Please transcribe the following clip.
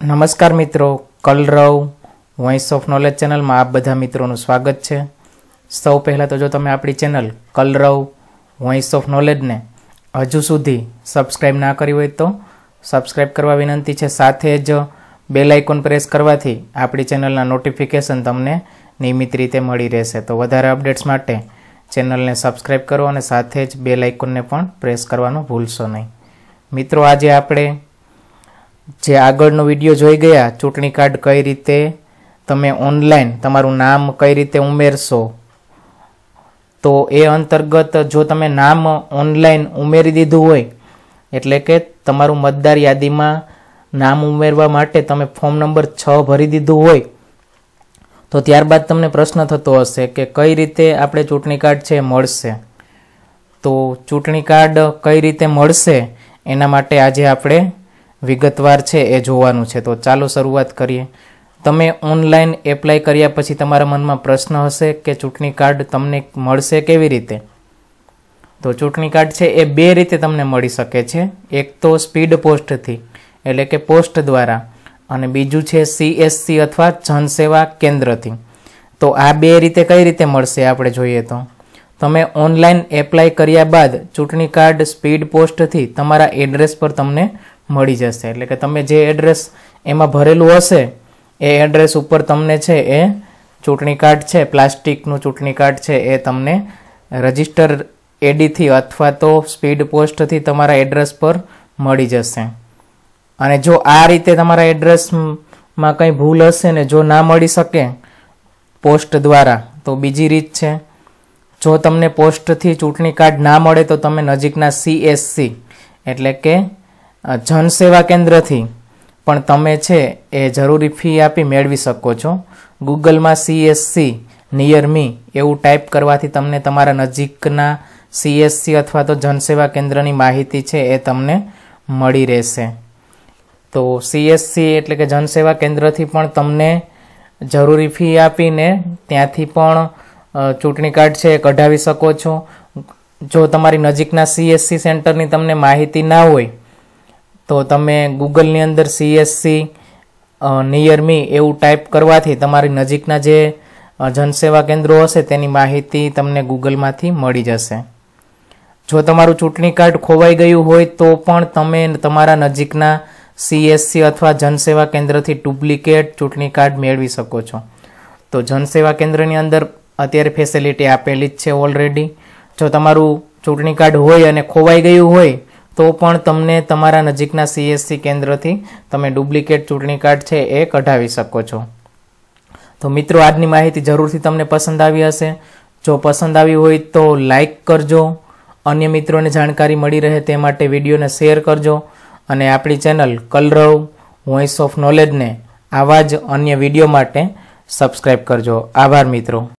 નમસ્કાર મિત્રો કલરવ voice of knowledge ચેનલમાં આપ બધા મિત્રોનું સ્વાગત છે સૌ પહેલાં તો જો તમે આપણી ચેનલ કલરવ વોઇસ ઓફ નોલેજને હજુ સુધી સબસ્ક્રાઈબ ના કરી હોય તો સબસ્ક્રાઈબ કરવા વિનંતી છે સાથે જ બેલ આઇકોન પ્રેસ કરવાથી આપણી ચેનલના નોટિફિકેશન તમને નિયમિત રીતે મળી રહેશે તો વધારે અપડેટ્સ માટે ચેનલને સબસ્ક્રાઈબ કરો અને સાથે જ બેલ આઇકોનને પણ પ્રેસ કરવાનું ભૂલશો નહીં મિત્રો આજે આપણે જે આગળનો વિડીયો જોઈ ગયા ચૂંટણી કાર્ડ કઈ રીતે તમે ઓનલાઈન તમારું નામ કઈ રીતે ઉમેરશો તો એ અંતર્ગત જો તમે નામ ઓનલાઈન ઉમેરી દીધું હોય એટલે કે તમારું મતદાર યાદીમાં નામ ઉમેરવા માટે તમે ફોર્મ નંબર છ ભરી દીધું હોય તો ત્યારબાદ તમને પ્રશ્ન થતો હશે કે કઈ રીતે આપણે ચૂંટણી કાર્ડ છે મળશે તો ચૂંટણી કાર્ડ કઈ રીતે મળશે એના માટે આજે આપણે વિગતવાર છે એ જોવાનું છે તો ચાલો શરૂઆત કરીએ તમે ઓનલાઈન એપ્લાય કર્યા પછી તમારા મનમાં પ્રશ્ન હશે કે ચૂંટણી કાર્ડ તમને મળશે કેવી રીતે તો ચૂંટણી કાર્ડ છે એ બે રીતે તમને મળી શકે છે એક તો સ્પીડ પોસ્ટથી એટલે કે પોસ્ટ દ્વારા અને બીજું છે સીએસસી અથવા જનસેવા કેન્દ્રથી તો આ બે રીતે કઈ રીતે મળશે આપણે જોઈએ તો તમે ઓનલાઈન એપ્લાય કર્યા બાદ ચૂંટણી કાર્ડ સ્પીડ પોસ્ટથી તમારા એડ્રેસ પર તમને મળી જશે એટલે કે તમે જે એડ્રેસ એમાં ભરેલું હશે એ એડ્રેસ ઉપર તમને છે એ ચૂંટણી કાર્ડ છે પ્લાસ્ટિકનું ચૂંટણી કાર્ડ છે એ તમને રજિસ્ટર એડીથી અથવા તો સ્પીડ પોસ્ટથી તમારા એડ્રેસ પર મળી જશે અને જો આ રીતે તમારા એડ્રેસમાં કંઈ ભૂલ હશે ને જો ના મળી શકે પોસ્ટ દ્વારા તો બીજી રીત છે જો તમને પોસ્ટથી ચૂંટણી કાર્ડ ના મળે તો તમે નજીકના સીએસસી એટલે કે જનસેવા કેન્દ્રથી પણ તમે છે એ જરૂરી ફી આપી મેળવી શકો છો ગૂગલમાં સીએસસી નિયર મી એવું ટાઈપ કરવાથી તમને તમારા નજીકના સીએસસી અથવા તો જનસેવા કેન્દ્રની માહિતી છે એ તમને મળી રહેશે તો સીએસસી એટલે કે જનસેવા કેન્દ્રથી પણ તમને જરૂરી ફી આપીને ત્યાંથી પણ ચૂંટણી કાર્ડ છે એ કઢાવી શકો છો જો તમારી નજીકના સીએસસી સેન્ટરની તમને માહિતી ના હોય તો તમે ગૂગલની અંદર સીએસસી નિયર મી એવું ટાઈપ કરવાથી તમારી નજીકના જે જનસેવા કેન્દ્રો હશે તેની માહિતી તમને ગૂગલમાંથી મળી જશે જો તમારું ચૂંટણી કાર્ડ ખોવાઈ ગયું હોય તો પણ તમે તમારા નજીકના સીએસસી અથવા જનસેવા કેન્દ્રથી ડુપ્લિકેટ ચૂંટણી કાર્ડ મેળવી શકો છો તો જનસેવા કેન્દ્રની અંદર અત્યારે ફેસિલિટી આપેલી જ છે ઓલરેડી જો તમારું ચૂંટણી કાર્ડ હોય અને ખોવાઈ ગયું હોય તો પણ તમને તમારા નજીકના સીએસસી કેન્દ્રથી તમે ડુપ્લિકેટ ચૂંટણી કાર્ડ છે એ કઢાવી શકો છો તો મિત્રો આજની માહિતી જરૂરથી તમને પસંદ આવી હશે જો પસંદ આવી હોય તો લાઈક કરજો અન્ય મિત્રોને જાણકારી મળી રહે તે માટે વિડીયોને શેર કરજો અને આપણી ચેનલ કલરવ વોઇસ ઓફ નોલેજને આવા જ અન્ય વિડીયો માટે સબસ્ક્રાઈબ કરજો આભાર મિત્રો